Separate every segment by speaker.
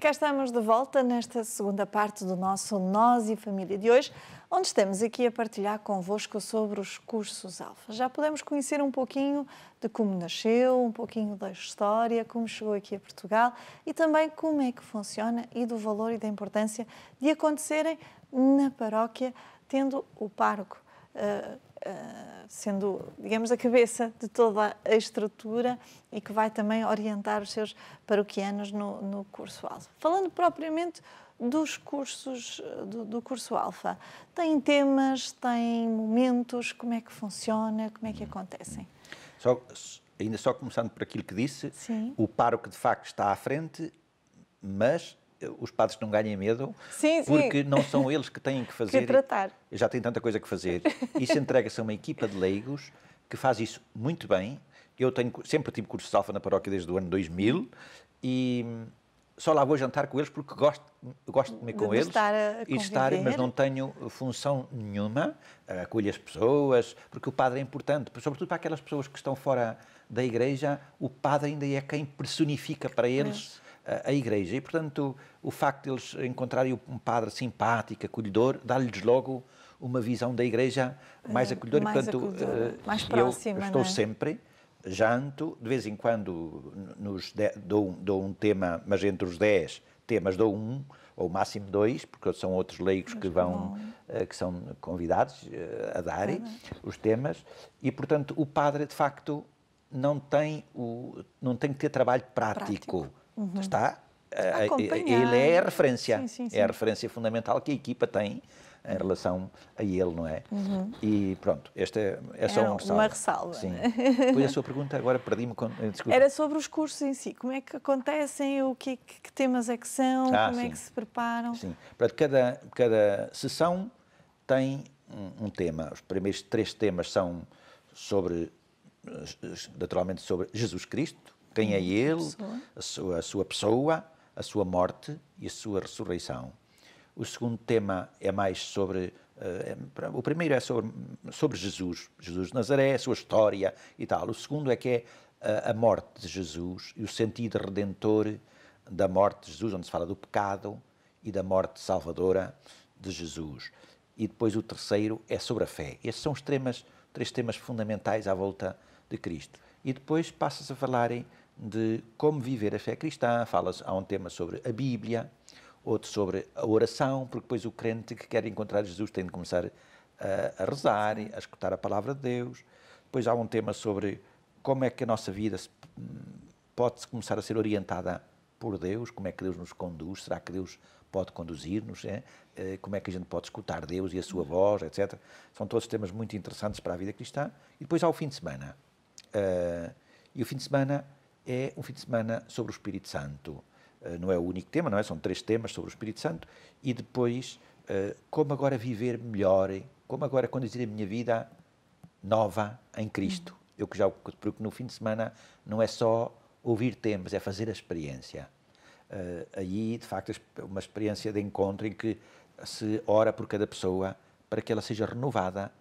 Speaker 1: cá estamos de volta nesta segunda parte do nosso Nós e Família de hoje, onde estamos aqui a partilhar convosco sobre os cursos alfa. Já podemos conhecer um pouquinho de como nasceu, um pouquinho da história, como chegou aqui a Portugal e também como é que funciona e do valor e da importância de acontecerem na paróquia, tendo o pároco. Uh, sendo, digamos, a cabeça de toda a estrutura e que vai também orientar os seus paroquianos no, no curso Alfa. Falando propriamente dos cursos do, do curso Alfa, tem temas, tem momentos, como é que funciona, como é que acontecem?
Speaker 2: Só, ainda só começando por aquilo que disse, Sim. o paro que de facto está à frente, mas os padres não ganhem medo, sim, porque sim. não são eles que têm que fazer. que tratar. Já têm tanta coisa que fazer. Isso entrega-se a uma equipa de leigos que faz isso muito bem. Eu tenho, sempre tive curso de alfa na paróquia desde o ano 2000 e só lá vou jantar com eles porque gosto, gosto de comer com de eles estar e estar, mas não tenho função nenhuma. Acolho as pessoas, porque o padre é importante, sobretudo para aquelas pessoas que estão fora da igreja, o padre ainda é quem personifica para eles a, Igreja. E, portanto, o, o facto de eles encontrarem um padre simpático, acolhedor, dá-lhes logo uma visão da Igreja mais eh, acolhedora. Eh, mais e, portanto, acolhedora. Mais próxima, eu estou é? sempre, janto, de vez em quando nos de, dou, dou, um tema, mas entre os dez temas dou um, ou máximo dois, porque são outros leigos mas que vão, bom. Eh, que são convidados a darem é, os temas, e portanto o padre de facto não tem o não tem que ter trabalho prático, prático.
Speaker 1: Uhum. Está.
Speaker 2: Eh, eh, Acompanhar. Ele é a referência. Sim, sim, sim. É a referência fundamental que a equipa tem em relação a ele, não é? Uhum. E pronto, esta é, é só um ressalva. uma
Speaker 1: ressalva. Sim. a sua
Speaker 2: pergunta agora perdi-me. Com... Eh, Era
Speaker 1: sobre os cursos em si. Como é que acontecem? O que, é que temas é que são? Ah, como é sim. é que se preparam? Sim.
Speaker 2: Portanto, cada, cada sessão tem um, um, tema. Os primeiros três temas são sobre, naturalmente, sobre Jesus Cristo, quem é hum, ele, a sua, a sua pessoa, a sua morte e a sua ressurreição. O segundo tema é mais sobre. Uh, o primeiro é sobre, sobre Jesus, Jesus de Nazaré, a sua história e tal. O segundo é que é a, a morte de Jesus e o sentido redentor da morte de Jesus, onde se fala do pecado e da morte salvadora de Jesus. E depois o terceiro é sobre a fé. Estes são os temas, três temas fundamentais à volta de Cristo. E depois passas a falarem de como viver a fé cristã, fala há um tema sobre a Bíblia, outro sobre a oração, porque depois o crente que quer encontrar Jesus tem de começar a, a rezar, a escutar a palavra de Deus. Depois há um tema sobre como é que a nossa vida se, pode começar a ser orientada por Deus, como é que Deus nos conduz, será que Deus pode conduzir-nos, é? Eh, como é que a gente pode escutar Deus e a sua voz, etc. São todos temas muito interessantes para a vida cristã. E depois há o fim de semana. Eh, e o fim de semana é um fim de semana sobre o Espírito Santo. Eh, não é o único tema, não é? São três temas sobre o Espírito Santo e depois eh, como agora viver melhor, como agora conduzir a minha vida nova em Cristo. Eu que já porque no fim de semana não é só ouvir temas, é fazer a experiência. Eh, aí, de facto, uma experiência de encontro em que se ora por cada pessoa para que ela seja renovada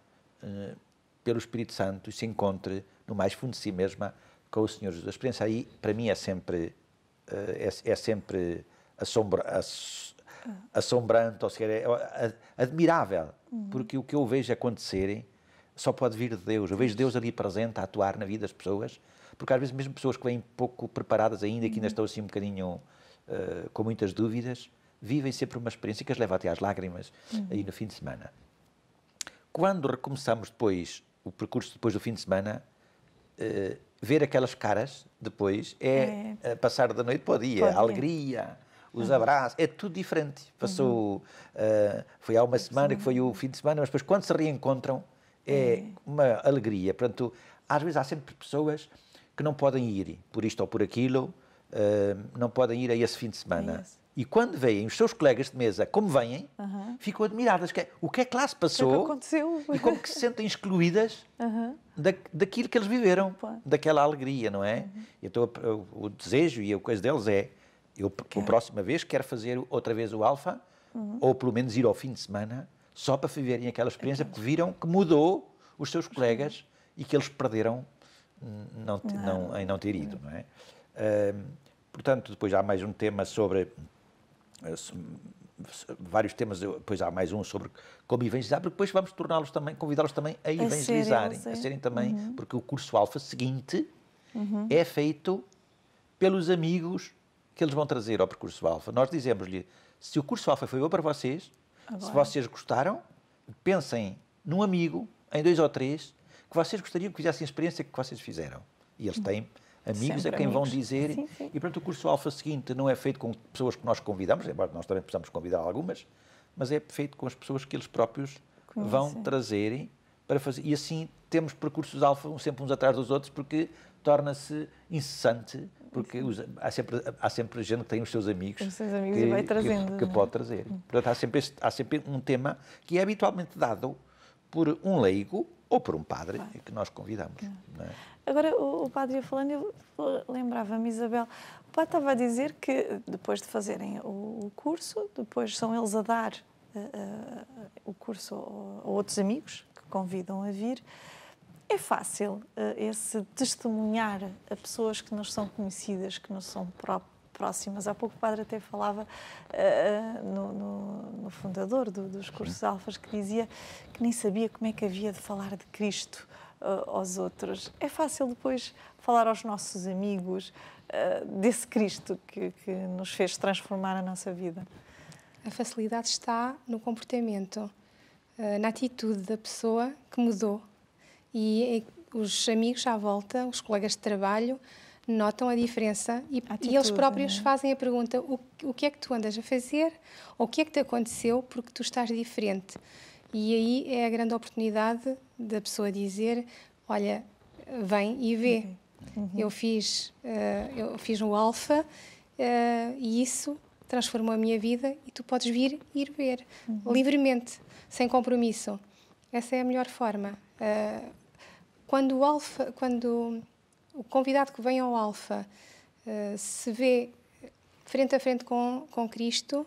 Speaker 2: pelo Espírito Santo e se encontre no mais fundo de si mesma com o Senhor Jesus. A experiência aí, para mim, é sempre, eh, é, é sempre assombra, ass, assombrante, ou seja, é, é, é admirável, uhum. porque o que eu vejo acontecerem só pode vir de Deus. Eu vejo Deus ali presente a atuar na vida das pessoas, porque às vezes mesmo pessoas que vêm pouco preparadas ainda, que ainda uhum. estão assim um bocadinho uh, com muitas dúvidas, vivem sempre uma experiência que as leva até às lágrimas uhum. aí no fim de semana. Quando recomeçamos depois o percurso depois do fim de semana, uh, ver aquelas caras depois é, é. Eh, passar da noite para o dia, Pode a alegria, os uhum. abraços, é tudo diferente. Passou, uhum. uh, foi há uma semana Sim. que foi o fim de semana, mas depois quando se reencontram é, é uma alegria. Portanto, às vezes há sempre pessoas que não podem ir por isto ou por aquilo, uh, não podem ir a esse fim de semana. É e quando veem os seus colegas de mesa como vêm, uhum. ficam admiradas. É, o que é que lá se passou? O que aconteceu? E como que se sentem excluídas uhum da, daquilo que eles viveram, pá, daquela alegria, não é? Uhum. então o desejo e a coisa deles é, eu, a próxima vez, quero fazer outra vez o Alfa, uhum. ou pelo menos ir ao fim de semana, só para viverem aquela experiência, porque viram que mudou os seus colegas uhum. e que eles perderam não, não, em não ter ido, uhum. não é? Uh, portanto, depois há mais um tema sobre eh, vários temas, depois há mais um sobre como evangelizar, porque depois vamos torná-los também, convidá-los também a evangelizarem, a, a serem também, uhum. porque o curso alfa seguinte uhum. é feito pelos amigos que eles vão trazer ao percurso alfa. Nós dizemos-lhe, se o curso alfa foi bom para vocês, Agora. se vocês gostaram, pensem num amigo, em dois ou três, que vocês gostariam que fizessem a experiência que vocês fizeram. E eles uhum. têm amigos Sempre quem amigos. vão dizer. Sim, sim. E, portanto, o curso Alfa seguinte não é feito com pessoas que nós convidamos, embora nós também possamos convidar algumas, mas é feito com as pessoas que eles próprios Conhece. vão trazerem para fazer. E assim temos percursos alfa sempre uns atrás dos outros, porque torna-se incessante, porque há, sempre, há sempre gente que tem os seus amigos, os seus amigos que, que, que, é? pode trazer. Hum. Portanto, há sempre, este, há sempre um tema que é habitualmente dado por um leigo ou por um padre que nós convidamos. É.
Speaker 1: Agora, o, o padre ia falando, eu lembrava-me, Isabel, o padre estava a dizer que depois de fazerem o, o curso, depois são eles a dar uh, uh, o curso a outros amigos que convidam a vir. É fácil uh, esse testemunhar a pessoas que não são conhecidas, que não são próximas. Há pouco o padre até falava uh, no, no, no, fundador do, dos cursos Alfas que dizia que nem sabia como é que havia de falar de Cristo uh, aos outros. É fácil depois falar aos nossos amigos uh, desse Cristo que, que nos fez
Speaker 3: transformar a nossa vida. A facilidade está no comportamento, ah, na atitude da pessoa que mudou. E os amigos à volta, os colegas de trabalho, notam a diferença e, Atitude, e eles próprios é? fazem a pergunta: o, o que é que tu andas a fazer? Ou o que é que te aconteceu porque tu estás diferente? E aí é a grande oportunidade da pessoa dizer: olha, vem e vê. Uhum. uhum. Eu fiz, uh, eu fiz um alfa uh, eh, e isso transformou a minha vida e tu podes vir e ir ver uhum. livremente, sem compromisso. Essa é a melhor forma. Uh, quando o alfa, quando o convidado que vem ao alfa se vê frente a frente com, com Cristo,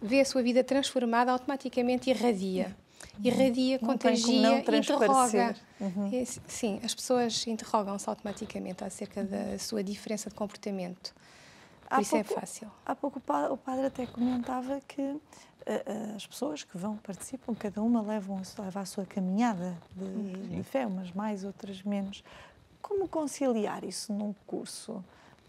Speaker 3: vê a sua vida transformada, automaticamente irradia irradia, não contagia, interroga. Uhum. É, sim, as pessoas interrogam-se automaticamente acerca da sua diferença de comportamento. Por há isso é pouco, é fácil. Há pouco o padre até comentava que uh, as pessoas que vão, participam, cada uma
Speaker 1: levam, leva a sua caminhada de, uhum. de fé, umas mais, outras menos. Como conciliar isso num curso?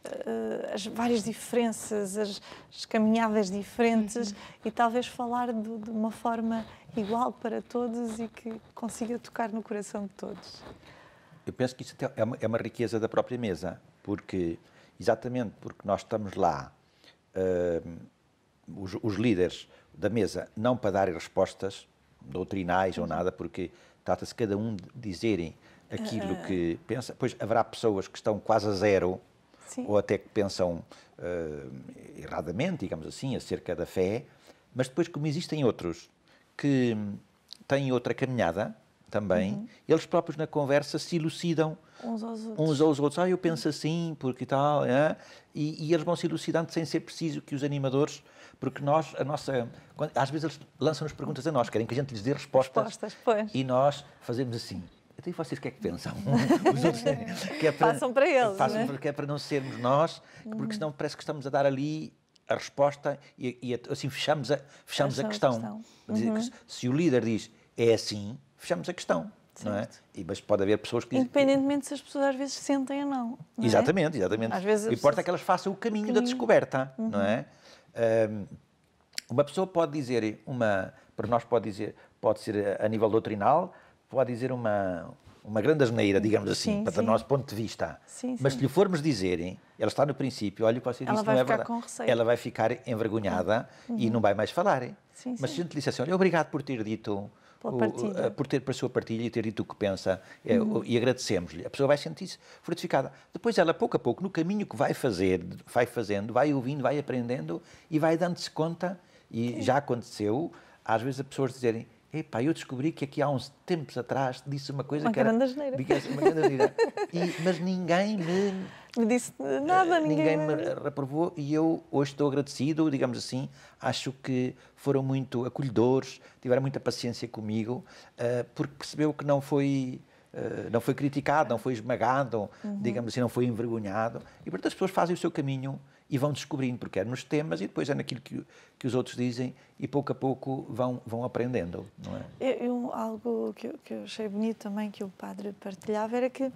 Speaker 1: Eh, as várias diferenças, as, as caminhadas diferentes uhum. e talvez falar de, de, uma forma igual para todos e que consiga tocar no coração de todos.
Speaker 2: Eu penso que isso é uma, é uma riqueza da própria mesa, porque exatamente porque nós estamos lá, uh, os, os, líderes da mesa, não para dar respostas doutrinais uhum. ou nada, porque trata-se cada um de dizerem aquilo eh, que pensa. Pois haverá pessoas que estão quase a zero Sim. ou até que pensam uh, erradamente, digamos assim, acerca da fé, mas depois, como existem outros que têm outra caminhada também, uhum. eles próprios na conversa se elucidam
Speaker 1: uns aos outros. Uns
Speaker 2: aos outros. Ah, eu penso assim, porque tal. É? E, e, eles vão se elucidando sem ser preciso que os animadores. Porque nós, a nossa. Quando, às vezes eles lançam-nos perguntas a nós, querem que a gente lhes dê respostas. Respostas, pois. E nós fazemos assim. Então, e vocês o que é que pensam? Os outros que é para, passam para eles. Passam né? porque é para não sermos nós, porque uhum. senão parece que estamos a dar ali a resposta e, e assim fechamos a, fechamos a questão. A questão. Uhum. Se o líder diz é assim, fechamos a questão. Não é? e, mas pode haver pessoas que.
Speaker 1: Independentemente se as pessoas às vezes sentem ou não. não é? exatamente, exatamente. Às vezes o importa é
Speaker 2: que elas façam o caminho, da descoberta, uhum. não é? Um, uhum. uma pessoa pode dizer, uma, para nós pode dizer, pode ser a nível doutrinal, vou lá dizer uma, uma grande asneira, digamos assim, sim, para o nosso ponto de vista. Sim, Mas sim. se lhe formos dizerem, ela está no princípio, olha o que você disse, não é verdade. Ela vai ficar envergonhada ah, uhum. e não vai mais falar. Mas se a gente assim, olha, obrigado por ter dito, o, eh, por ter para a sua partilha e ter dito o que pensa eh, uhum. e agradecemos-lhe. A pessoa vai sentir-se fortificada. Depois ela, pouco a pouco, no caminho que vai fazer, vai fazendo, vai ouvindo, vai aprendendo e vai dando-se conta. E Sim. já aconteceu, às vezes, as pessoas dizerem epá, eu descobri que aqui há uns tempos atrás disse uma coisa uma que era... uma grande asneira. mas ninguém me... Me disse nada, eh, ninguém... Ninguém me reprovou e eu hoje estou agradecido, digamos assim, acho que foram muito acolhedores, tiveram muita paciência comigo, eh, porque percebeu que não foi... Uh, não foi criticado, não foi esmagado, uhum. digamos assim, não foi envergonhado. E, portanto, as pessoas fazem o seu caminho e vão descobrindo, porque é nos temas e depois é naquilo que, que os outros dizem e pouco a pouco vão, vão aprendendo, não é?
Speaker 3: Eu,
Speaker 1: eu algo que eu, que eu achei bonito também que o padre partilhava era que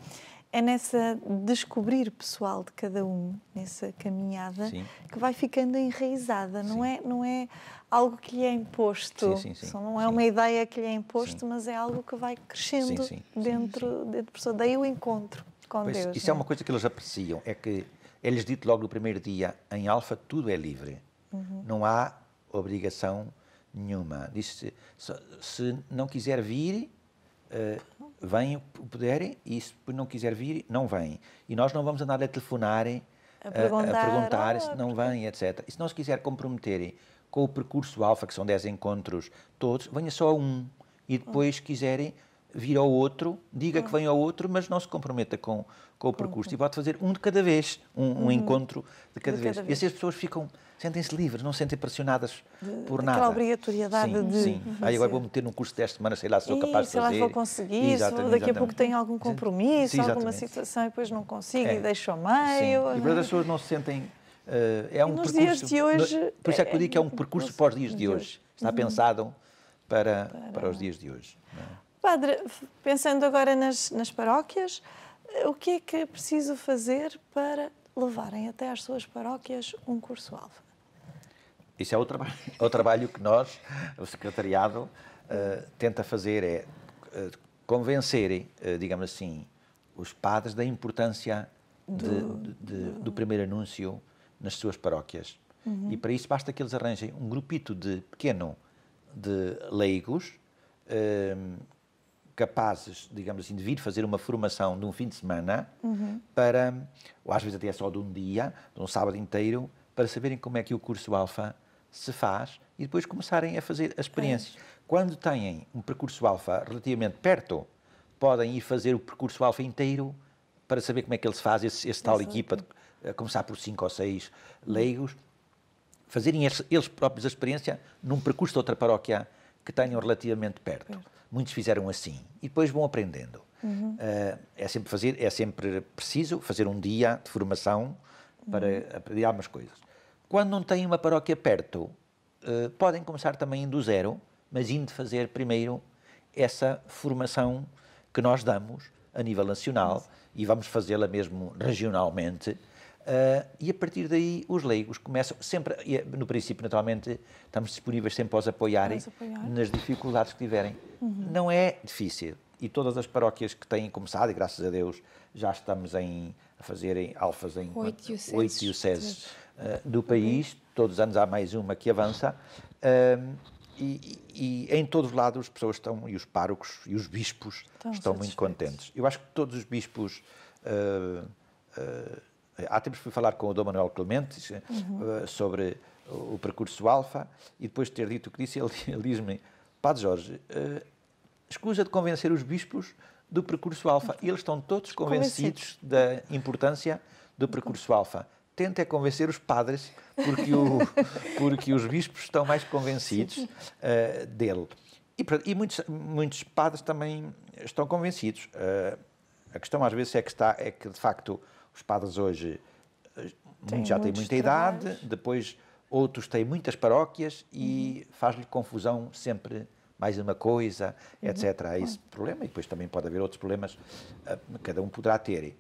Speaker 1: é nessa descobrir pessoal de cada um, nessa caminhada, sim. que vai ficando enraizada, não é, não é algo que lhe é imposto, sim, não é uma ideia que lhe é imposto, mas é algo que vai crescendo dentro, dentro da pessoa, daí o encontro com pois, Deus. Isso né? é uma
Speaker 2: coisa que eles apreciam, é que é-lhes dito logo no primeiro dia, em Alfa tudo é livre. Uhum. Não há obrigação nenhuma. Diz-se, se, não quiser vir, uh, eh, venham o puderem, e se não quiser vir, não vêm. E nós não vamos andar a telefonar, eh, a perguntar, a, a perguntar ah, se não vêm, etc. E se não se quiser comprometerem com o percurso alfa, que são 10 encontros todos, venha só um. E depois, uhum. quiserem, vir ao outro, diga que ah. vem ao outro, mas não se comprometa com, com o percurso. E pode fazer um de cada vez, um, um uhum. encontro de cada, de cada vez. E assim as pessoas ficam, sentem-se livres, não se sentem pressionadas de, por nada. Aquela
Speaker 1: obrigatoriedade sim, de... Sim, uhum. agora vou
Speaker 2: meter num curso desta semana, sei lá se sou capaz de fazer. Sei lá vou conseguir, isso, daqui exatamente. a pouco
Speaker 1: tenho algum compromisso, sim, alguma situação e depois não consigo é. e deixo ao meio. Sim. E para as pessoas
Speaker 2: não se sentem... Uh, é um nos percurso, dias de hoje... Por isso é que eu digo que é um é percurso para os dias de hoje. Está uhum. pensado para, para, os dias de hoje. É?
Speaker 1: Padre, pensando agora nas, nas paróquias, o que é que é preciso fazer para levarem até às suas paróquias um curso-alvo?
Speaker 2: Isso é o, traba o trabalho que nós, o Secretariado, uh, tenta fazer, é uh, convencerem, uh, digamos assim, os padres da importância do, de, de, do primeiro anúncio nas suas paróquias. Uhum. E para isso basta que eles arranjem um grupito de pequeno de leigos capazes, digamos assim, de vir fazer uma formação de um fim de semana uhum. para, ou às vezes até é só de um dia, de um sábado inteiro, para saberem como é que o curso alfa se faz e depois começarem a fazer as experiências. Quando têm um percurso alfa relativamente perto, podem ir fazer o percurso alfa inteiro para saber como é que ele se faz, esse, esse tal Exato. equipa, de, a começar por cinco ou seis leigos, fazerem eles próprios a experiência num percurso de outra paróquia que tenham relativamente perto. Muitos fizeram assim e depois vão aprendendo. Uhum. Uh, é, sempre fazer, é sempre preciso fazer um dia de formação para uhum. aprender algumas coisas. Quando não têm uma paróquia perto, uh, podem começar também do zero, mas indo fazer primeiro essa formação que nós damos a nível nacional e vamos fazê-la mesmo regionalmente Uh, e a partir daí os leigos começam sempre, no princípio naturalmente estamos disponíveis sempre para os apoiarem apoiar. nas dificuldades que tiverem. Uhum. Não é difícil e todas as paróquias que têm começado, e graças a Deus já estamos em, a fazerem alfas em oito dioceses uh, ah, do país, uhum. todos os anos há mais uma que avança. Uh, e, e, e, em todos os lados as pessoas estão, e os párocos e os bispos estão, estão muito contentes. Eu acho que todos os bispos Uh, eh, há tempos fui falar com o Dom Manuel Clemente eh, uhum. Eh, sobre o percurso alfa e depois de ter dito o que disse, ele, ele diz-me, Padre Jorge, uh, escusa de convencer os bispos do percurso alfa. E eles estão todos convencidos, da importância do percurso alfa. Tenta é convencer os padres, porque, o, porque os bispos estão mais convencidos uh, dele. E, e muitos, muitos, padres também estão convencidos. Uh, a questão às vezes é que, está, é que de facto, os padres hoje eh, Tem já têm muita trabalhos. idade, depois outros têm muitas paróquias e uhum. faz-lhe confusão sempre mais uma coisa, uhum. etc. Há é esse problema e depois também pode haver outros problemas, eh, cada um poderá ter.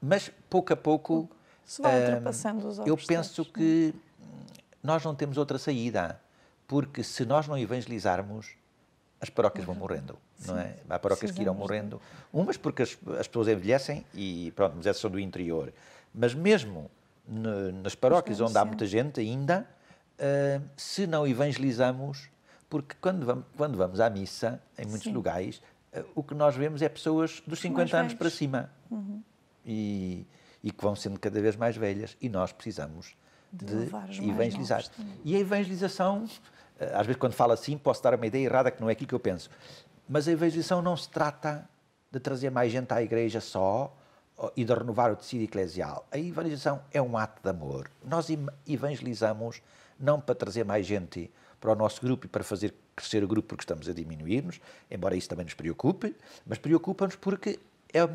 Speaker 2: Mas pouco a pouco. Se eh, ultrapassando
Speaker 1: os Eu penso
Speaker 2: né? que nós não temos outra saída, porque se nós não evangelizarmos, as paróquias vão morrendo, não é? Há paróquias que irão morrendo, umas porque as, as pessoas envelhecem e pronto, mas essas é são do interior. Mas mesmo no, nas paróquias onde há muita gente ainda, uh, se não evangelizamos, porque quando vamos, quando vamos à missa, em muitos Sim. lugares, uh, o que nós vemos é pessoas dos 50 anos para cima uhum. e, e que vão sendo cada vez mais velhas e nós precisamos de, de evangelizar. E a evangelização eh, às vezes, quando falo assim, posso dar uma ideia errada que não é aquilo que eu penso. Mas a evangelização não se trata de trazer mais gente à igreja só e de renovar o tecido eclesial. A evangelização é um ato de amor. Nós evangelizamos não para trazer mais gente para o nosso grupo e para fazer crescer o grupo porque estamos a diminuir-nos, embora isso também nos preocupe, mas preocupa-nos porque, é,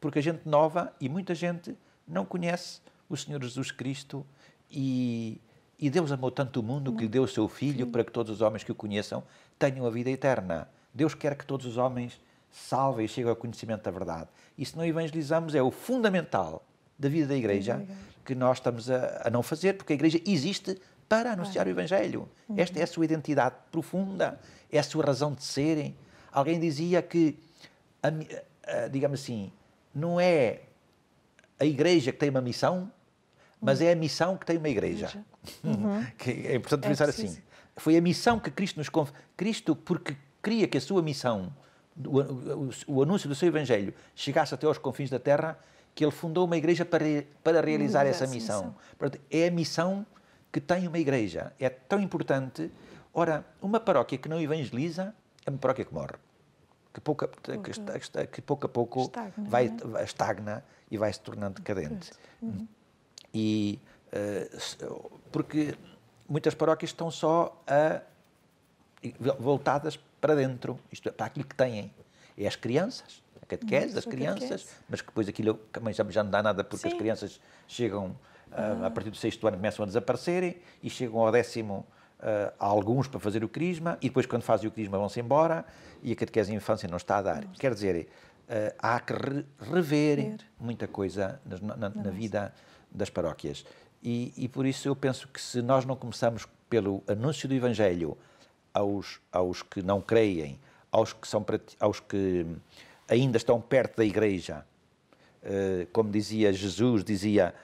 Speaker 2: porque a gente nova e muita gente não conhece o Senhor Jesus Cristo e, e Deus amou tanto o mundo que lhe deu o seu Filho para que todos os homens que o conheçam tenham a vida eterna. Deus quer que todos os homens salvem e cheguem ao conhecimento da verdade. E se não evangelizamos, é o fundamental da vida da Igreja é que nós estamos a, a não fazer, porque a Igreja existe para anunciar o Evangelho. Uhum. Esta é a sua identidade profunda, é a sua razão de serem. Alguém dizia que, digamos assim, não é a Igreja que tem uma missão, mas é a missão que tem uma igreja. Uhum. uhum. é importante é pensar é assim. Foi a missão que Cristo nos conf... Cristo, porque queria que a sua missão, o, o, o, anúncio do seu Evangelho, chegasse até aos confins da terra, que ele fundou uma igreja para, para realizar essa missão. É a missão que tem uma igreja. É tão importante. Ora, uma paróquia que não evangeliza é uma paróquia que morre. Que, pouca, que, que, que pouco a pouco estagna, vai, é? estagna e vai se tornando decadente. Uhum. E, eh, porque muitas paróquias estão só a, voltadas para dentro, isto é, para aquilo que têm. É as crianças, a catequese das crianças, catequese. mas que depois aquilo também já, não dá nada porque Sim. as crianças chegam, eh, ah. a partir do sexto ano começam a desaparecerem e chegam ao décimo uh, alguns para fazer o crisma e depois quando fazem o crisma vão-se embora e a catequese em infância não está a dar. Nossa. Quer dizer, uh, há que re rever Ver. muita coisa na, na, na vida das paróquias. E, e, por isso eu penso que se nós não começamos pelo anúncio do Evangelho aos, aos que não creem, aos que, são, aos que ainda estão perto da Igreja, eh, como dizia Jesus, dizia,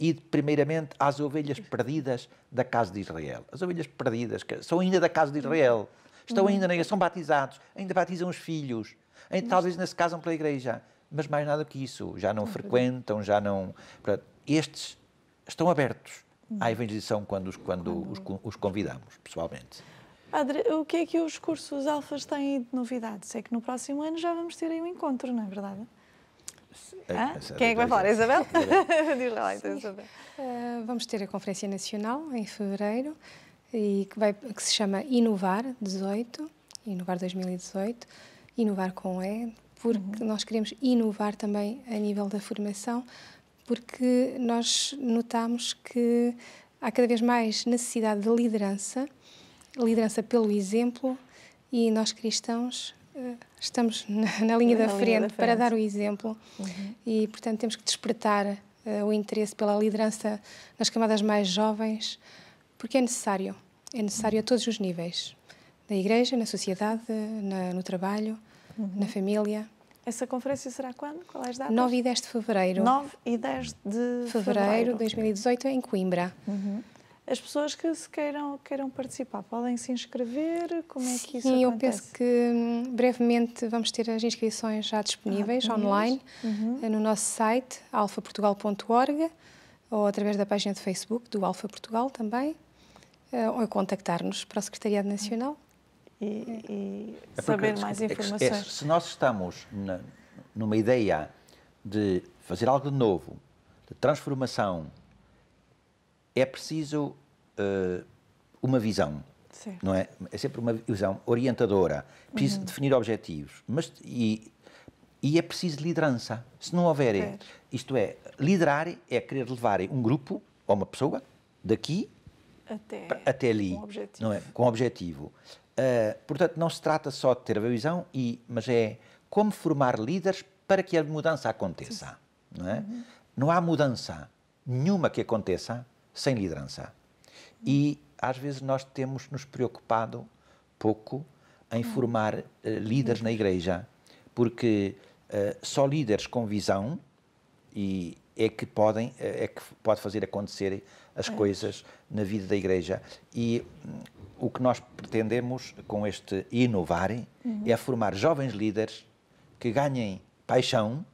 Speaker 2: e eh, primeiramente às ovelhas perdidas da casa de Israel. As ovelhas perdidas que são ainda da casa de Israel, estão ainda na são batizados, ainda batizam os filhos, ainda, talvez ainda se casam pela igreja, mas mais nada que isso, já não frequentam, já não... Portanto, estes estão abertos à hum. evangelização quando os, quando os, os convidamos, pessoalmente.
Speaker 1: Padre, o que é que os cursos alfas têm de novidades? É que no próximo ano já vamos ter aí um encontro, não é verdade? Ah, quem é que vai falar? Isabel? Diz lá, então, Isabel.
Speaker 3: Uh, vamos ter a Conferência Nacional em fevereiro, e que, vai, que se chama Inovar 18, Inovar 2018, Inovar com E, porque uhum. nós queremos inovar também a nível da formação, porque nós notamos que há cada vez mais necessidade de liderança, liderança pelo exemplo, e nós cristãos eh, estamos na, na, linha, da frente, da, frente para dar o exemplo uhum. e, portanto, temos que despertar uh, o interesse pela liderança nas camadas mais jovens, porque é necessário, é necessário a todos os níveis, na igreja, na sociedade, na, no trabalho, uhum. na família.
Speaker 1: Essa conferência será quando? Qual é as datas? 9 e 10 de fevereiro. 9 e 10 de fevereiro. de
Speaker 3: 2018 em Coimbra. Uhum.
Speaker 1: As pessoas que se queiram, queiram participar podem se inscrever? Como é que isso Sim, acontece? eu penso
Speaker 3: que hum, brevemente vamos ter as inscrições já disponíveis ah, online uhum. Eh, no nosso site alfaportugal.org ou através da página de Facebook do Alfa Portugal também, eh, ou contactar-nos para a Secretariado Nacional e, e é, é saber é mais é informações. É, é,
Speaker 2: se nós estamos na, numa ideia de fazer algo de novo, de transformação, é preciso uh, uma visão. Sim. Não é? é sempre uma visão orientadora. Preciso uhum. definir objetivos. Mas, e, e é preciso liderança. Se não houver, é. isto é, liderar é querer levar um grupo ou uma pessoa daqui até, até ali, não é? com objetivo. Uh, portanto, não se trata só de ter a visão, e, mas é como formar líderes para que a mudança aconteça. Não, é? Uhum. não há mudança nenhuma que aconteça sem liderança. Uhum. E às vezes nós temos nos preocupado pouco em uhum. formar uh, líderes na igreja, porque uh, só líderes com visão e é que podem é que pode fazer acontecer as é. coisas na vida da igreja e hum, o que nós pretendemos com este inovarem uhum. é formar jovens líderes que ganhem paixão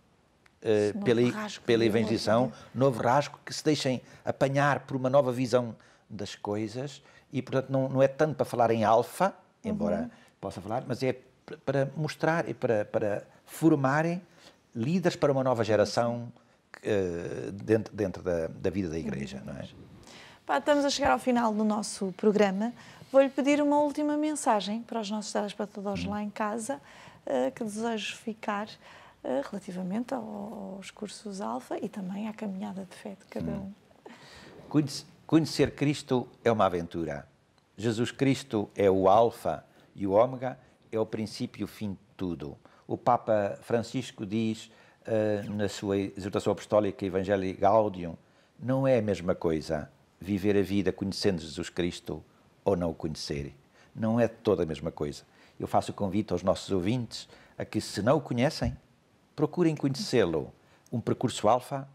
Speaker 2: uh, pela, pela é evangelização, né? novo rasgo, que se deixem apanhar por uma nova visão das coisas e, portanto, não, não é tanto para falar em alfa, embora uhum. possa falar, mas é para mostrar e para, para formarem líderes para uma nova geração uh, dentro, dentro da, da, vida da Igreja. Não é?
Speaker 1: Pá, estamos a chegar ao final do nosso programa. Vou-lhe pedir uma última mensagem para os nossos telespectadores lá em casa, eh, que desejo ficar eh, relativamente aos cursos alfa e também à caminhada de fé de cada um.
Speaker 2: Conhecer Cristo é uma aventura. Jesus Cristo é o alfa e o ômega, é o princípio e o fim de tudo. O Papa Francisco diz uh, na sua exortação apostólica Evangelii Gaudium, não é a mesma coisa viver a vida conhecendo Jesus Cristo ou não o conhecerem. Não é toda a mesma coisa. Eu faço o convite aos nossos ouvintes a que, se não o conhecem, procurem conhecê-lo. Um percurso alfa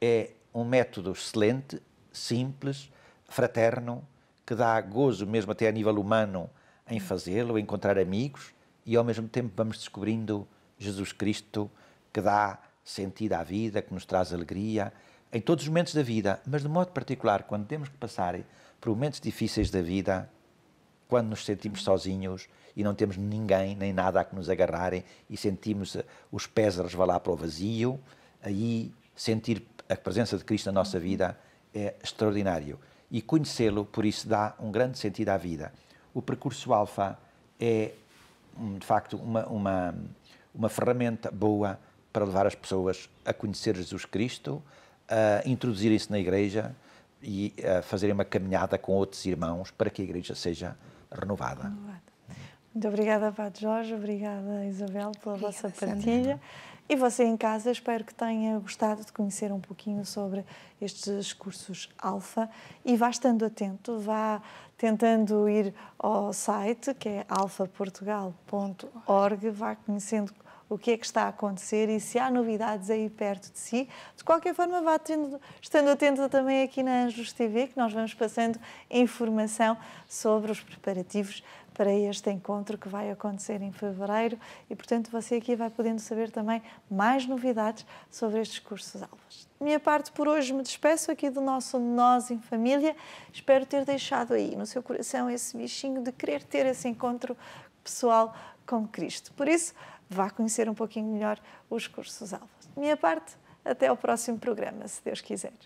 Speaker 2: é um método excelente, simples, fraterno, que dá gozo mesmo até a nível humano em fazê-lo, encontrar amigos e ao mesmo tempo vamos descobrindo Jesus Cristo que dá sentido à vida, que nos traz alegria em todos os momentos da vida, mas de modo particular quando temos que passar por momentos difíceis da vida, quando nos sentimos sozinhos e não temos ninguém nem nada a que nos agarrarem e sentimos eh, os pés a resvalar para o vazio, aí sentir a presença de Cristo na nossa uhum. vida é extraordinário. E conhecê-lo, por isso, dá um grande sentido à vida. O percurso alfa é, hum, de facto, uma, uma, uma ferramenta boa para levar as pessoas a conhecer Jesus Cristo, a introduzirem-se na igreja, e a eh, fazerem uma caminhada com outros irmãos para que a igreja seja renovada. renovada.
Speaker 1: Muito obrigada, Padre Jorge, obrigada, Isabel, pela obrigada, vossa partilha. Sandra. E você em casa, espero que tenha gostado de conhecer um pouquinho sobre estes cursos alfa e vá estando atento, vá tentando ir ao site que é alfaportugal.org, vá conhecendo o que é que está a acontecer e se há novidades aí perto de si. De qualquer forma, vá tendo, estando atento também aqui na Anjos TV, que nós vamos passando informação sobre os preparativos para este encontro que vai acontecer em fevereiro e, portanto, você aqui vai podendo saber também mais novidades sobre estes cursos-alvas. Minha parte por hoje me despeço aqui do nosso Nós em Família. Espero ter deixado aí no seu coração esse bichinho de querer ter esse encontro pessoal com Cristo. Por isso, vá conhecer um pouquinho melhor os cursos-alvo. Minha parte, até ao próximo programa, se Deus quiser.